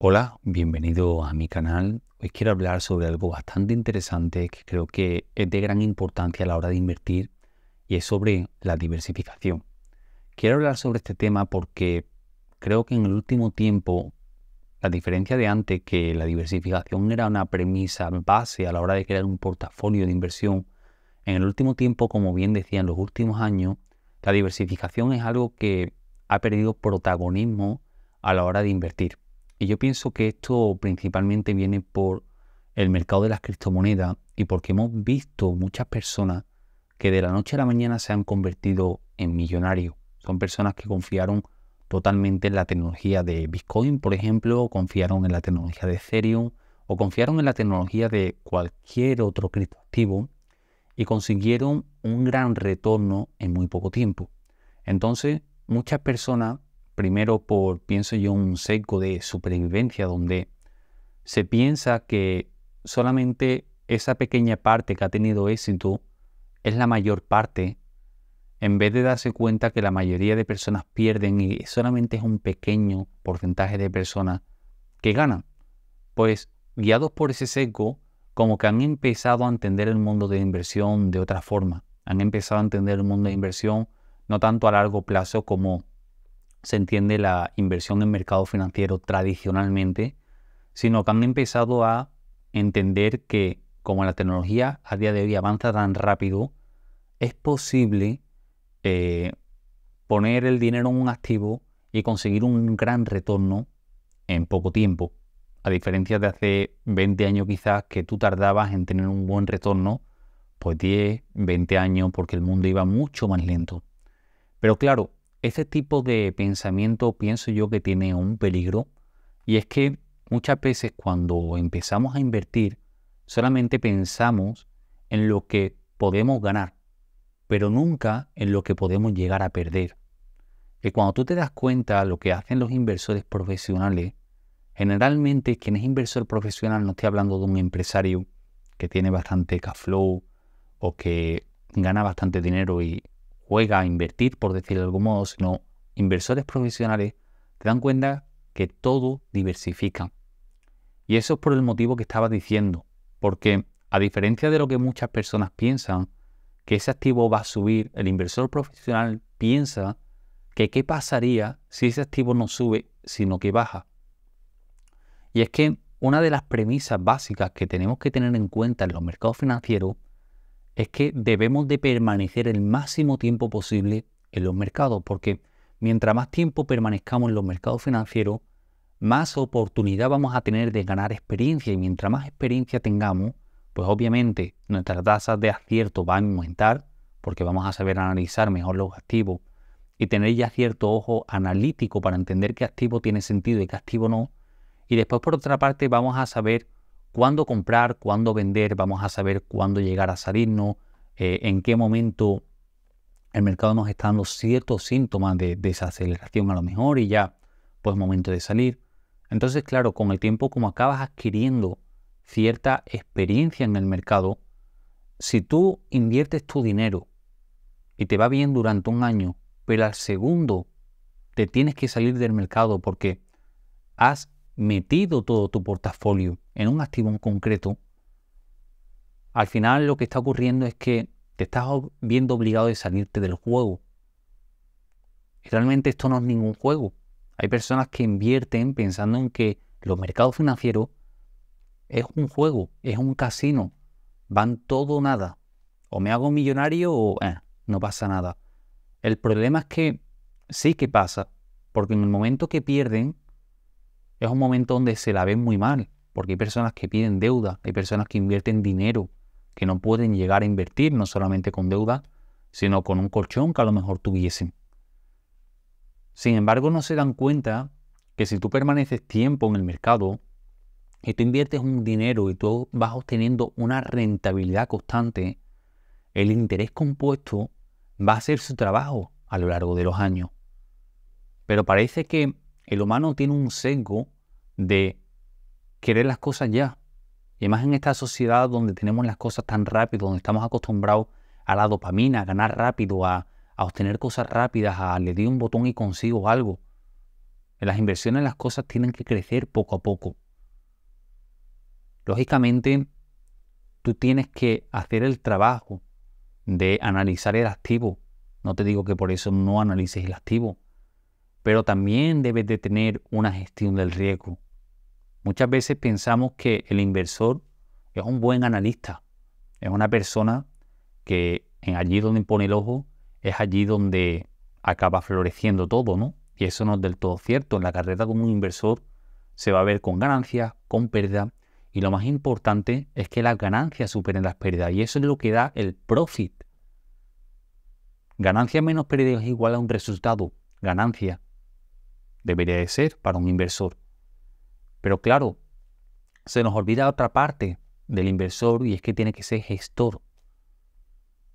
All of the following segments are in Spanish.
Hola, bienvenido a mi canal. Hoy quiero hablar sobre algo bastante interesante que creo que es de gran importancia a la hora de invertir y es sobre la diversificación. Quiero hablar sobre este tema porque creo que en el último tiempo, la diferencia de antes que la diversificación era una premisa base a la hora de crear un portafolio de inversión, en el último tiempo, como bien decía en los últimos años, la diversificación es algo que ha perdido protagonismo a la hora de invertir. Y yo pienso que esto principalmente viene por el mercado de las criptomonedas y porque hemos visto muchas personas que de la noche a la mañana se han convertido en millonarios. Son personas que confiaron totalmente en la tecnología de Bitcoin, por ejemplo, o confiaron en la tecnología de Ethereum, o confiaron en la tecnología de cualquier otro criptoactivo y consiguieron un gran retorno en muy poco tiempo. Entonces, muchas personas Primero por, pienso yo, un seco de supervivencia donde se piensa que solamente esa pequeña parte que ha tenido éxito es la mayor parte, en vez de darse cuenta que la mayoría de personas pierden y solamente es un pequeño porcentaje de personas que ganan. Pues guiados por ese seco, como que han empezado a entender el mundo de inversión de otra forma. Han empezado a entender el mundo de inversión no tanto a largo plazo como se entiende la inversión en mercado financiero tradicionalmente, sino que han empezado a entender que como la tecnología a día de hoy avanza tan rápido, es posible eh, poner el dinero en un activo y conseguir un gran retorno en poco tiempo. A diferencia de hace 20 años quizás que tú tardabas en tener un buen retorno, pues 10, 20 años, porque el mundo iba mucho más lento. Pero claro, este tipo de pensamiento pienso yo que tiene un peligro y es que muchas veces cuando empezamos a invertir solamente pensamos en lo que podemos ganar, pero nunca en lo que podemos llegar a perder. Y cuando tú te das cuenta lo que hacen los inversores profesionales, generalmente quien es inversor profesional no estoy hablando de un empresario que tiene bastante cash flow o que gana bastante dinero y juega a invertir, por decirlo de algún modo, sino inversores profesionales, te dan cuenta que todo diversifica. Y eso es por el motivo que estaba diciendo, porque a diferencia de lo que muchas personas piensan, que ese activo va a subir, el inversor profesional piensa que qué pasaría si ese activo no sube, sino que baja. Y es que una de las premisas básicas que tenemos que tener en cuenta en los mercados financieros es que debemos de permanecer el máximo tiempo posible en los mercados, porque mientras más tiempo permanezcamos en los mercados financieros, más oportunidad vamos a tener de ganar experiencia y mientras más experiencia tengamos, pues obviamente nuestras tasas de acierto van a aumentar porque vamos a saber analizar mejor los activos y tener ya cierto ojo analítico para entender qué activo tiene sentido y qué activo no. Y después por otra parte vamos a saber cuándo comprar, cuándo vender, vamos a saber cuándo llegar a salirnos, eh, en qué momento el mercado nos está dando ciertos síntomas de desaceleración a lo mejor y ya pues momento de salir. Entonces, claro, con el tiempo como acabas adquiriendo cierta experiencia en el mercado, si tú inviertes tu dinero y te va bien durante un año, pero al segundo te tienes que salir del mercado porque has metido todo tu portafolio en un activo en concreto, al final lo que está ocurriendo es que te estás viendo obligado de salirte del juego. Y realmente esto no es ningún juego. Hay personas que invierten pensando en que los mercados financieros es un juego, es un casino. Van todo nada. O me hago millonario o eh, no pasa nada. El problema es que sí que pasa, porque en el momento que pierden, es un momento donde se la ven muy mal, porque hay personas que piden deuda, hay personas que invierten dinero, que no pueden llegar a invertir no solamente con deuda, sino con un colchón que a lo mejor tuviesen. Sin embargo, no se dan cuenta que si tú permaneces tiempo en el mercado y tú inviertes un dinero y tú vas obteniendo una rentabilidad constante, el interés compuesto va a hacer su trabajo a lo largo de los años. Pero parece que el humano tiene un sesgo de querer las cosas ya. Y más en esta sociedad donde tenemos las cosas tan rápido, donde estamos acostumbrados a la dopamina, a ganar rápido, a, obtener cosas rápidas, a le di un botón y consigo algo. En las inversiones las cosas tienen que crecer poco a poco. Lógicamente, tú tienes que hacer el trabajo de analizar el activo. No te digo que por eso no analices el activo, pero también debes de tener una gestión del riesgo. Muchas veces pensamos que el inversor es un buen analista, es una persona que en allí donde pone el ojo es allí donde acaba floreciendo todo, ¿no? Y eso no es del todo cierto. En la carrera como un inversor se va a ver con ganancias, con pérdida, y lo más importante es que las ganancias superen las pérdidas, y eso es lo que da el profit. Ganancia menos pérdidas es igual a un resultado, ganancia debería de ser para un inversor. Pero claro, se nos olvida otra parte del inversor y es que tiene que ser gestor.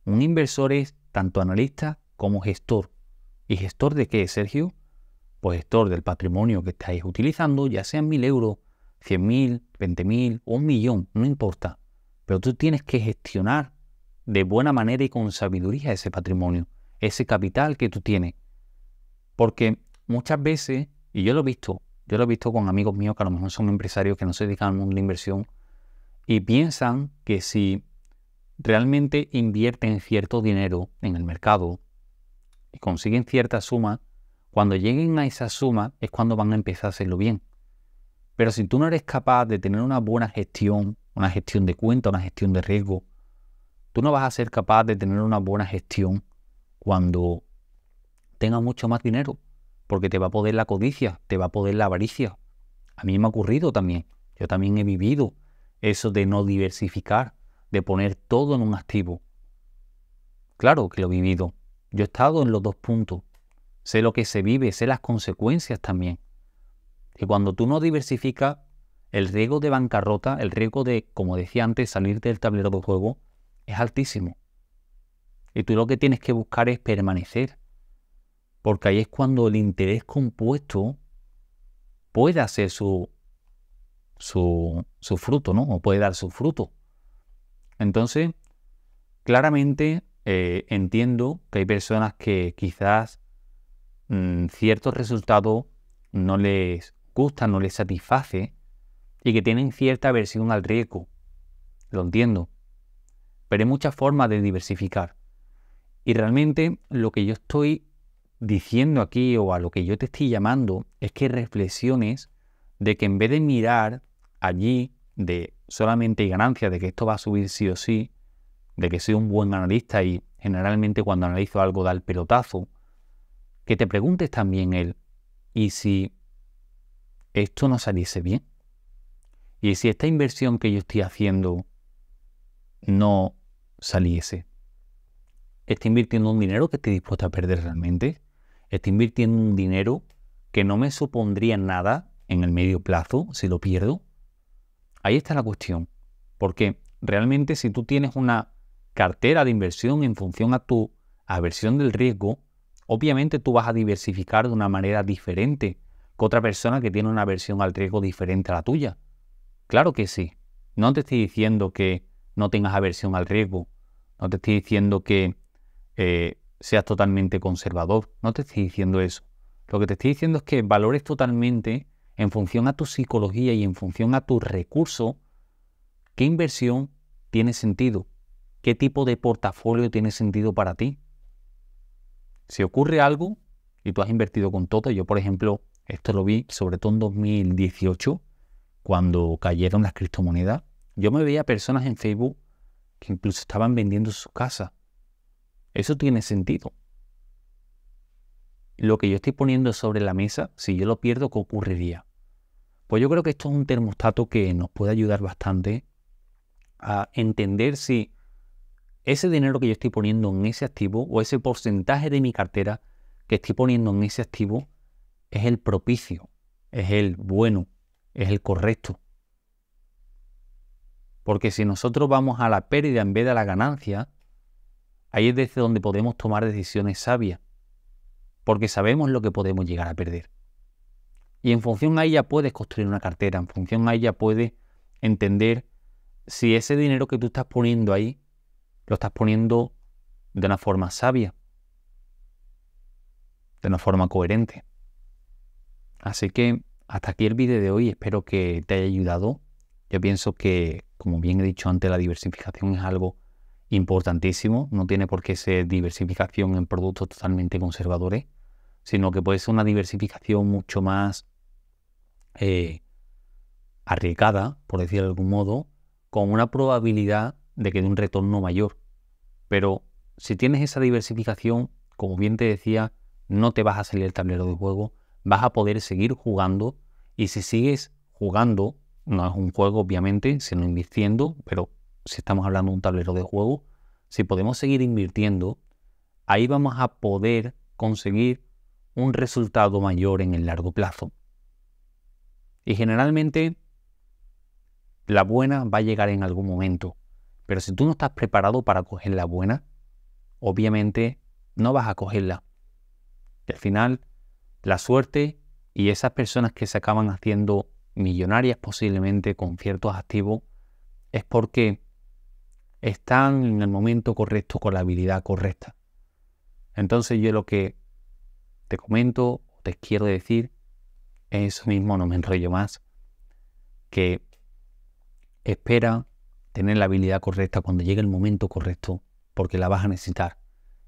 Un inversor es tanto analista como gestor. ¿Y gestor de qué, Sergio? Pues gestor del patrimonio que estáis utilizando, ya sean mil euros, cien mil, veinte mil un millón, no importa. Pero tú tienes que gestionar de buena manera y con sabiduría ese patrimonio, ese capital que tú tienes. Porque muchas veces, y yo lo he visto, yo lo he visto con amigos míos que a lo mejor son empresarios que no se dedican al mundo de inversión y piensan que si realmente invierten cierto dinero en el mercado y consiguen cierta suma, cuando lleguen a esa suma es cuando van a empezar a hacerlo bien. Pero si tú no eres capaz de tener una buena gestión, una gestión de cuenta, una gestión de riesgo, tú no vas a ser capaz de tener una buena gestión cuando tengas mucho más dinero porque te va a poder la codicia, te va a poder la avaricia. A mí me ha ocurrido también, yo también he vivido eso de no diversificar, de poner todo en un activo. Claro que lo he vivido, yo he estado en los dos puntos, sé lo que se vive, sé las consecuencias también. Y cuando tú no diversificas, el riesgo de bancarrota, el riesgo de, como decía antes, salir del tablero de juego, es altísimo. Y tú lo que tienes que buscar es permanecer, porque ahí es cuando el interés compuesto puede hacer su, su, fruto, ¿no? O puede dar su fruto. Entonces, claramente eh, entiendo que hay personas que quizás mm, ciertos resultados no les gustan, no les satisface y que tienen cierta aversión al riesgo. Lo entiendo. Pero hay muchas formas de diversificar. Y realmente lo que yo estoy diciendo aquí o a lo que yo te estoy llamando es que reflexiones de que en vez de mirar allí de solamente ganancias, de que esto va a subir sí o sí, de que soy un buen analista y generalmente cuando analizo algo da el pelotazo, que te preguntes también él, ¿y si esto no saliese bien? ¿Y si esta inversión que yo estoy haciendo no saliese? ¿Está invirtiendo un dinero que esté dispuesto a perder realmente? Estoy invirtiendo un dinero que no me supondría nada en el medio plazo si lo pierdo. Ahí está la cuestión. Porque realmente si tú tienes una cartera de inversión en función a tu aversión del riesgo, obviamente tú vas a diversificar de una manera diferente que otra persona que tiene una aversión al riesgo diferente a la tuya. Claro que sí. No te estoy diciendo que no tengas aversión al riesgo. No te estoy diciendo que eh, seas totalmente conservador. No te estoy diciendo eso. Lo que te estoy diciendo es que valores totalmente, en función a tu psicología y en función a tus recursos, qué inversión tiene sentido, qué tipo de portafolio tiene sentido para ti. Si ocurre algo y tú has invertido con todo, tota, yo por ejemplo, esto lo vi sobre todo en 2018, cuando cayeron las criptomonedas, yo me veía personas en Facebook que incluso estaban vendiendo sus casas eso tiene sentido. Lo que yo estoy poniendo sobre la mesa, si yo lo pierdo, ¿qué ocurriría? Pues yo creo que esto es un termostato que nos puede ayudar bastante a entender si ese dinero que yo estoy poniendo en ese activo o ese porcentaje de mi cartera que estoy poniendo en ese activo es el propicio, es el bueno, es el correcto. Porque si nosotros vamos a la pérdida en vez de a la ganancia, Ahí es desde donde podemos tomar decisiones sabias, porque sabemos lo que podemos llegar a perder. Y en función a ella puedes construir una cartera, en función a ella puedes entender si ese dinero que tú estás poniendo ahí lo estás poniendo de una forma sabia, de una forma coherente. Así que hasta aquí el vídeo de hoy, espero que te haya ayudado. Yo pienso que, como bien he dicho antes, la diversificación es algo importantísimo, no tiene por qué ser diversificación en productos totalmente conservadores, sino que puede ser una diversificación mucho más eh, arriesgada, por decir de algún modo, con una probabilidad de que dé un retorno mayor. Pero si tienes esa diversificación, como bien te decía, no te vas a salir del tablero de juego, vas a poder seguir jugando y si sigues jugando, no es un juego obviamente, sino invirtiendo, pero si estamos hablando de un tablero de juego, si podemos seguir invirtiendo, ahí vamos a poder conseguir un resultado mayor en el largo plazo. Y generalmente la buena va a llegar en algún momento, pero si tú no estás preparado para coger la buena, obviamente no vas a cogerla. al final, la suerte y esas personas que se acaban haciendo millonarias posiblemente con ciertos activos es porque están en el momento correcto con la habilidad correcta. Entonces yo lo que te comento, o te quiero decir, es eso mismo, no me enrollo más, que espera tener la habilidad correcta cuando llegue el momento correcto, porque la vas a necesitar.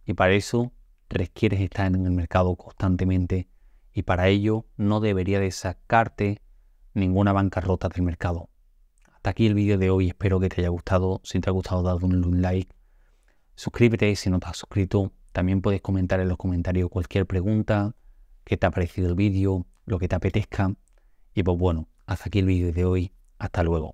Y para eso requieres estar en el mercado constantemente y para ello no debería de sacarte ninguna bancarrota del mercado. Hasta aquí el vídeo de hoy, espero que te haya gustado. Si te ha gustado, dale un like. Suscríbete si no te has suscrito. También puedes comentar en los comentarios cualquier pregunta, qué te ha parecido el vídeo, lo que te apetezca. Y pues bueno, hasta aquí el vídeo de hoy. Hasta luego.